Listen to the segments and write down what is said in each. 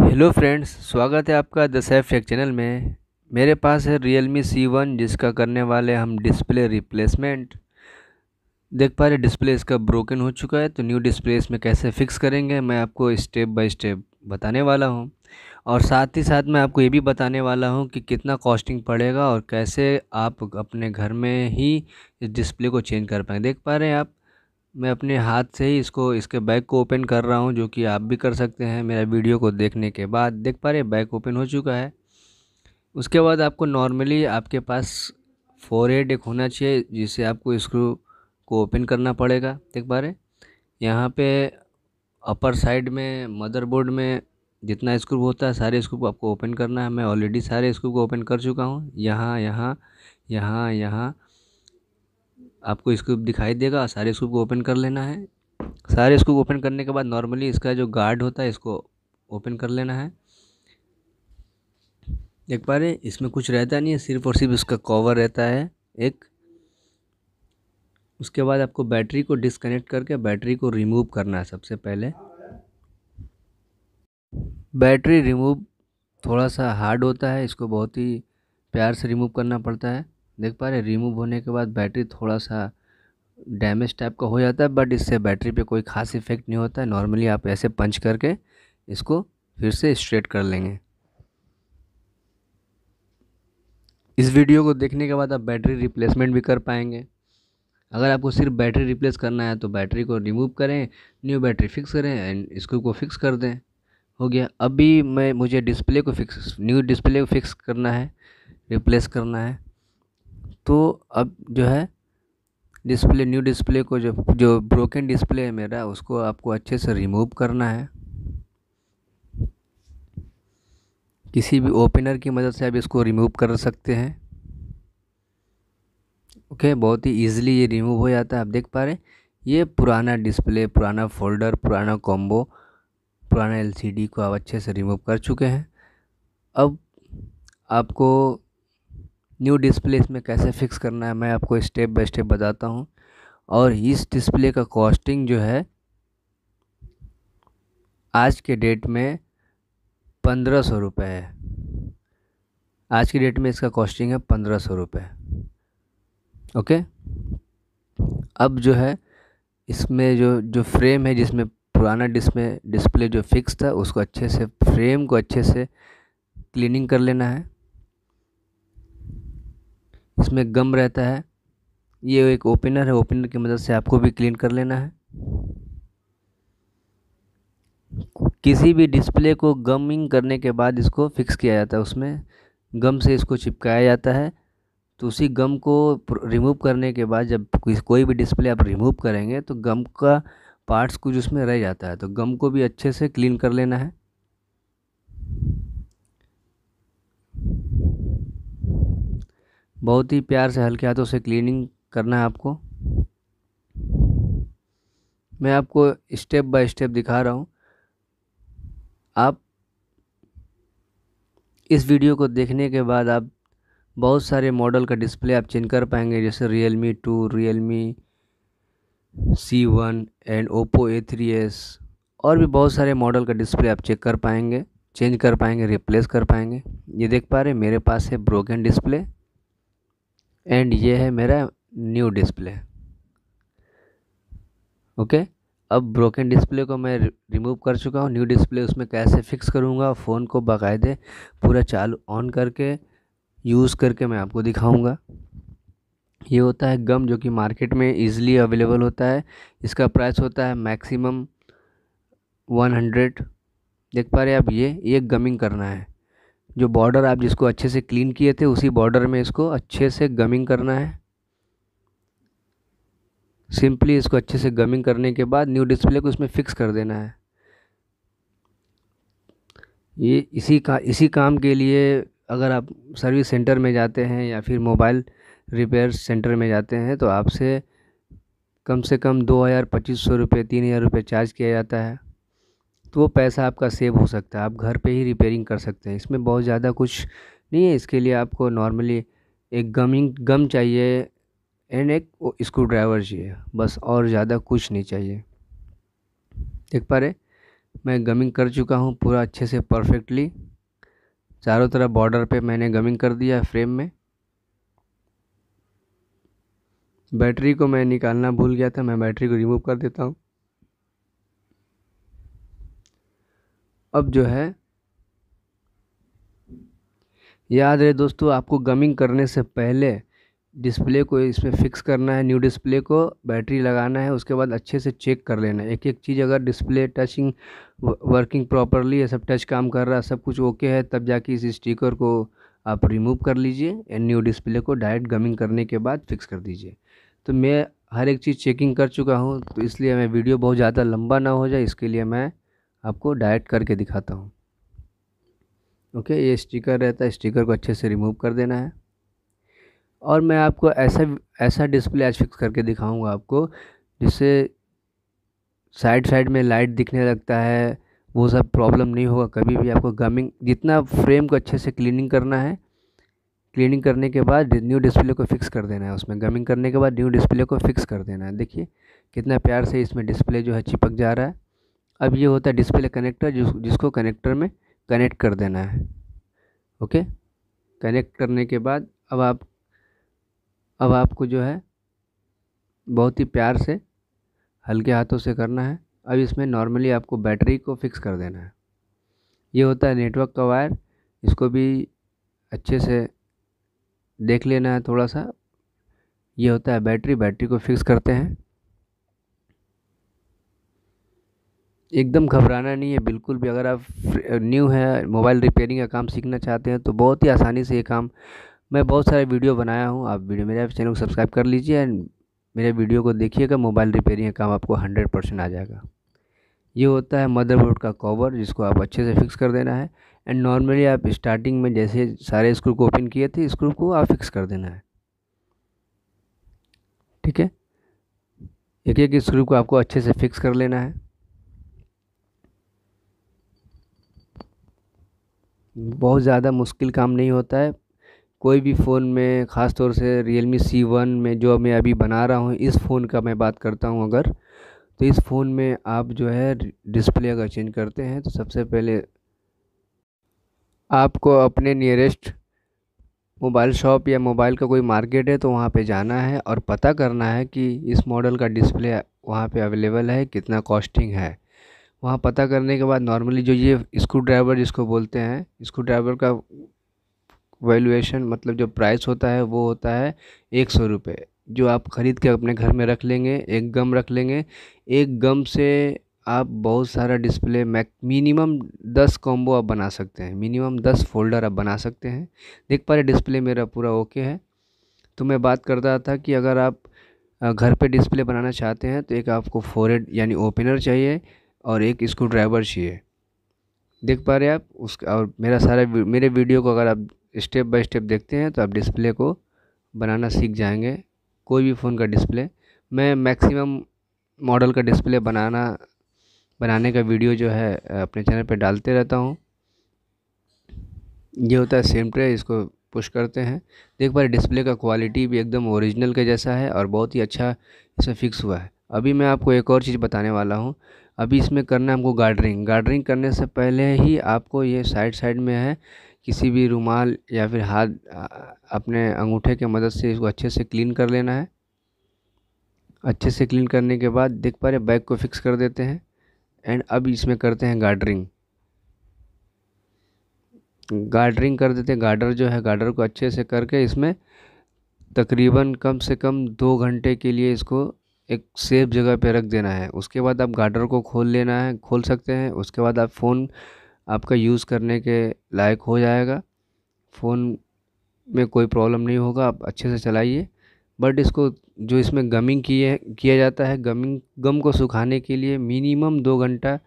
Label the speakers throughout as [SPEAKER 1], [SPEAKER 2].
[SPEAKER 1] hello friends स्वागत है आपका द सेफ टेक चैनल में मेरे पास है रियल मी सी वन जिसका करने वाले हम डिस्प्ले रिप्लेसमेंट देख पा रहे डिस्प्ले इसका ब्रोकन हो चुका है तो न्यू डिस्प्ले इसमें कैसे फ़िक्स करेंगे मैं आपको स्टेप बाय स्टेप बताने वाला हूं और साथ ही साथ मैं आपको ये भी बताने वाला हूं कि कितना कॉस्टिंग पड़ेगा और कैसे आप अपने घर में ही इस डिस्प्ले को चेंज कर पाएँ देख पा रहे हैं आप मैं अपने हाथ से ही इसको इसके बैग को ओपन कर रहा हूँ जो कि आप भी कर सकते हैं मेरा वीडियो को देखने के बाद देख पा रहे बैग ओपन हो चुका है उसके बाद आपको नॉर्मली आपके पास फोर एड एक होना चाहिए जिससे आपको स्क्रू को ओपन करना पड़ेगा देख पा रहे यहाँ पे अपर साइड में मदरबोर्ड में जितना स्क्रू होता है सारे स्क्रू को आपको ओपन करना है मैं ऑलरेडी सारे स्क्रू को ओपन कर चुका हूँ यहाँ यहाँ यहाँ यहाँ आपको इसको दिखाई देगा सारे स्कूप को ओपन कर लेना है सारे स्कूप ओपन करने के बाद नॉर्मली इसका जो गार्ड होता है इसको ओपन कर लेना है देख पा रहे इसमें कुछ रहता नहीं है सिर्फ और सिर्फ इसका कवर रहता है एक उसके बाद आपको बैटरी को डिसकनेक्ट करके बैटरी को रिमूव करना है सबसे पहले बैटरी रिमूव थोड़ा सा हार्ड होता है इसको बहुत ही प्यार से रिमूव करना पड़ता है देख पा रहे रिमूव होने के बाद बैटरी थोड़ा सा डैमेज टाइप का हो जाता है बट इससे बैटरी पे कोई खास इफेक्ट नहीं होता है नॉर्मली आप ऐसे पंच करके इसको फिर से स्ट्रेट कर लेंगे इस वीडियो को देखने के बाद आप बैटरी रिप्लेसमेंट भी कर पाएंगे अगर आपको सिर्फ बैटरी रिप्लेस करना है तो बैटरी को रिमूव करें न्यू बैटरी फिक्स करें एंड इसको को फिक्स कर दें हो गया अभी मैं मुझे डिस्प्ले को फिक्स न्यू डिस्प्ले को फिक्स करना है रिप्लेस करना है तो अब जो है डिस्प्ले न्यू डिस्प्ले को जो जो ब्रोकन डिस्प्ले है मेरा उसको आपको अच्छे से रिमूव करना है किसी भी ओपनर की मदद से आप इसको रिमूव कर सकते हैं ओके okay, बहुत ही इजीली ये रिमूव हो जाता है आप देख पा रहे हैं ये पुराना डिस्प्ले पुराना फोल्डर पुराना कॉम्बो पुराना एलसीडी को आप अच्छे से रिमूव कर चुके हैं अब आपको न्यू डिस्प्ले इसमें कैसे फ़िक्स करना है मैं आपको स्टेप बाय स्टेप बताता हूँ और इस डिस्प्ले का कॉस्टिंग जो है आज के डेट में पंद्रह सौ रुपये है आज की डेट में इसका कॉस्टिंग है पंद्रह सौ रुपये ओके अब जो है इसमें जो जो फ्रेम है जिसमें पुराना डिस्प्ले डिस्प्ले जो फिक्स था उसको अच्छे से फ्रेम को अच्छे से क्लीनिंग कर लेना है इसमें गम रहता है ये एक ओपनर है ओपनर की मदद से आपको भी क्लीन कर लेना है किसी भी डिस्प्ले को गमिंग करने के बाद इसको फिक्स किया जाता है उसमें गम से इसको चिपकाया जाता है तो उसी गम को रिमूव करने के बाद जब कोई भी डिस्प्ले आप रिमूव करेंगे तो गम का पार्ट्स कुछ उसमें रह जाता है तो गम को भी अच्छे से क्लीन कर लेना है बहुत ही प्यार से हल्के हाथों से क्लीनिंग करना है आपको मैं आपको स्टेप बाय स्टेप दिखा रहा हूँ आप इस वीडियो को देखने के बाद आप बहुत सारे मॉडल का डिस्प्ले आप चेंज कर पाएंगे जैसे Realme two Realme C one and Oppo A three S और भी बहुत सारे मॉडल का डिस्प्ले आप चेक कर पाएंगे चेंज कर पाएंगे रिप्लेस कर पाएंगे ये देख पा रहे मेरे पास है ब्रोकन डिस्प्ले एंड ये है मेरा न्यू डिस्प्ले ओके अब ब्रोकन डिस्प्ले को मैं रिमूव कर चुका हूँ न्यू डिस्प्ले उसमें कैसे फिक्स करूँगा फ़ोन को बाकायदे पूरा चालू ऑन करके यूज़ करके मैं आपको दिखाऊँगा ये होता है गम जो कि मार्केट में इजीली अवेलेबल होता है इसका प्राइस होता है मैक्सिमम वन हंड्रेड देख पा रहे आप ये ये गमिंग करना है जो बॉर्डर आप जिसको अच्छे से क्लीन किए थे उसी बॉर्डर में इसको अच्छे से गमिंग करना है सिंपली इसको अच्छे से गमिंग करने के बाद न्यू डिस्प्ले को इसमें फ़िक्स कर देना है ये इसी का इसी काम के लिए अगर आप सर्विस सेंटर में जाते हैं या फिर मोबाइल रिपेयर सेंटर में जाते हैं तो आपसे कम से कम दो हज़ार पच्चीस सौ रुपये तीन हज़ार रुपये चार्ज किया जाता है तो वो पैसा आपका सेव हो सकता है आप घर पे ही रिपेयरिंग कर सकते हैं इसमें बहुत ज़्यादा कुछ नहीं है इसके लिए आपको नॉर्मली एक गमिंग गम चाहिए एंड एक स्क्रू ड्राइवर चाहिए बस और ज़्यादा कुछ नहीं चाहिए देख पा रहे मैं गमिंग कर चुका हूँ पूरा अच्छे से परफेक्टली चारों तरफ बॉर्डर पे मैंने गमिंग कर दिया फ्रेम में बैटरी को मैं निकालना भूल गया था मैं बैटरी को रिमूव कर देता हूँ अब जो है याद रहे दोस्तों आपको गमिंग करने से पहले डिस्प्ले को इसमें फ़िक्स करना है न्यू डिस्प्ले को बैटरी लगाना है उसके बाद अच्छे से चेक कर लेना है एक एक चीज़ अगर डिस्प्ले टचिंग वर्किंग प्रॉपरली ये सब टच काम कर रहा है सब कुछ ओके है तब जाके इस स्टिकर को आप रिमूव कर लीजिए एंड न्यू डिस्प्ले को डायरेक्ट गमिंग करने के बाद फिक्स कर दीजिए तो मैं हर एक चीज़ चेकिंग कर चुका हूँ तो इसलिए मैं वीडियो बहुत ज़्यादा लंबा ना हो जाए इसके लिए मैं आपको डायरेक्ट करके दिखाता हूँ ओके ये स्टिकर रहता है स्टिकर को अच्छे से रिमूव कर देना है और मैं आपको ऐसा ऐसा डिस्प्ले आज फिक्स करके दिखाऊंगा आपको जिससे साइड साइड में लाइट दिखने लगता है वो सब प्रॉब्लम नहीं होगा कभी भी आपको गमिंग जितना फ्रेम को अच्छे से क्लीनिंग करना है क्लीनिंग करने के बाद न्यू डिस्प्ले को फिक्स कर देना है उसमें गमिंग करने के बाद न्यू डिस्प्ले को फिक्स कर देना है देखिए कितना प्यार से इसमें डिस्प्ले जो है चिपक जा रहा है अब ये होता है डिस्प्ले कनेक्टर जिस जिसको कनेक्टर में कनेक्ट कर देना है ओके कनेक्ट करने के बाद अब आप अब आपको जो है बहुत ही प्यार से हल्के हाथों से करना है अब इसमें नॉर्मली आपको बैटरी को फिक्स कर देना है ये होता है नेटवर्क का वायर इसको भी अच्छे से देख लेना है थोड़ा सा ये होता है बैटरी बैटरी को फिक्स करते हैं एकदम घबराना नहीं है बिल्कुल भी अगर आप न्यू हैं मोबाइल रिपेयरिंग का काम सीखना चाहते हैं तो बहुत ही आसानी से ये काम मैं बहुत सारे वीडियो बनाया हूँ आप वीडियो मेरे चैनल को सब्सक्राइब कर लीजिए एंड मेरे वीडियो को देखिएगा मोबाइल रिपेयरिंग का काम आपको हंड्रेड परसेंट आ जाएगा ये होता है मदरबोर्ड का कवर जिसको आप अच्छे से फिक्स कर देना है एंड नॉर्मली आप स्टार्टिंग में जैसे सारे स्क्रू को ओपन किए थे स्क्रू को आप फिक्स कर देना है ठीक है एक एक स्क्रू को आपको अच्छे से फिक्स कर लेना है बहुत ज़्यादा मुश्किल काम नहीं होता है कोई भी फ़ोन में ख़ास तौर से रियलमी सी वन में जो मैं अभी बना रहा हूँ इस फ़ोन का मैं बात करता हूँ अगर तो इस फ़ोन में आप जो है डिस्प्ले अगर चेंज करते हैं तो सबसे पहले आपको अपने नियरेस्ट मोबाइल शॉप या मोबाइल का कोई मार्केट है तो वहाँ पे जाना है और पता करना है कि इस मॉडल का डिस्प्ले वहाँ पे अवेलेबल है कितना कॉस्टिंग है वहाँ पता करने के बाद नॉर्मली जो ये स्क्रू ड्राइवर जिसको बोलते हैं स्क्रू ड्राइवर का वैल्यूएशन मतलब जो प्राइस होता है वो होता है एक सौ रुपये जो आप ख़रीद के अपने घर में रख लेंगे एक गम रख लेंगे एक गम से आप बहुत सारा डिस्प्ले मैक मिनिमम दस कॉम्बो आप बना सकते हैं मिनिमम दस फोल्डर आप बना सकते हैं देख पा रहे डिस्प्ले मेरा पूरा ओके है तो मैं बात कर रहा था कि अगर आप घर पे डिस्प्ले बनाना चाहते हैं तो एक आपको फोरेड यानी ओपनर चाहिए और एक स्क्रू ड्राइवर चाहिए देख पा रहे आप उस और मेरा सारा मेरे वीडियो को अगर आप स्टेप बाय स्टेप देखते हैं तो आप डिस्प्ले को बनाना सीख जाएंगे कोई भी फ़ोन का डिस्प्ले मैं मैक्सिमम मॉडल का डिस्प्ले बनाना बनाने का वीडियो जो है अपने चैनल पर डालते रहता हूँ ये होता है सेम ट्रे इसको पुश करते हैं देख पा रहे डिस्प्ले का क्वालिटी भी एकदम ओरिजिनल के जैसा है और बहुत ही अच्छा इसमें फ़िक्स हुआ है अभी मैं आपको एक और चीज़ बताने वाला हूँ अभी इसमें करना है हमको गार्डरिंग गार्डरिंग करने से पहले ही आपको ये साइड साइड में है किसी भी रुमाल या फिर हाथ अपने अंगूठे के मदद से इसको अच्छे से क्लीन कर लेना है अच्छे से क्लीन करने के बाद देख पा रहे बैग को फिक्स कर देते हैं एंड अब इसमें करते हैं गार्डरिंग गार्डरिंग कर देते हैं गार्डर जो है गार्डर को अच्छे से करके इसमें तकरीबन कम से कम दो घंटे के लिए इसको एक सेफ जगह पे रख देना है उसके बाद आप गार्डर को खोल लेना है खोल सकते हैं उसके बाद आप फ़ोन आपका यूज़ करने के लायक हो जाएगा फ़ोन में कोई प्रॉब्लम नहीं होगा आप अच्छे से चलाइए बट इसको जो इसमें गमिंग किए किया जाता है गमिंग गम को सुखाने के लिए मिनिमम दो घंटा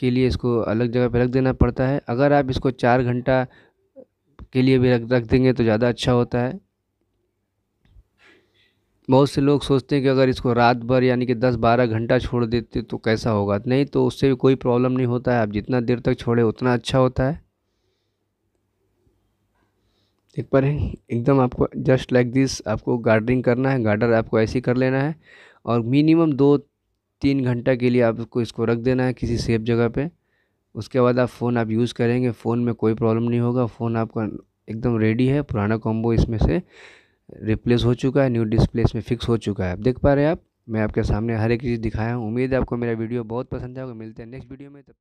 [SPEAKER 1] के लिए इसको अलग जगह पर रख देना पड़ता है अगर आप इसको चार घंटा के लिए भी रख रख देंगे तो ज़्यादा अच्छा होता है बहुत से लोग सोचते हैं कि अगर इसको रात भर यानी कि 10-12 घंटा छोड़ देते तो कैसा होगा नहीं तो उससे भी कोई प्रॉब्लम नहीं होता है आप जितना देर तक छोड़े उतना अच्छा होता है एक बार एकदम आपको जस्ट लाइक दिस आपको गार्डनिंग करना है गार्डर आपको ऐसे कर लेना है और मिनिमम दो तीन घंटा के लिए आपको इसको रख देना है किसी सेफ जगह पर उसके बाद आप फ़ोन आप यूज़ करेंगे फ़ोन में कोई प्रॉब्लम नहीं होगा फ़ोन आपका एकदम रेडी है पुराना कॉम्बो इसमें से रिप्लेस हो चुका है न्यू डिस्प्ले इसमें फिक्स हो चुका है आप देख पा रहे हैं आप मैं आपके सामने हर एक चीज़ दिखाया हूँ उम्मीद है आपको मेरा वीडियो बहुत पसंद आया मिलते हैं नेक्स्ट वीडियो में तब तक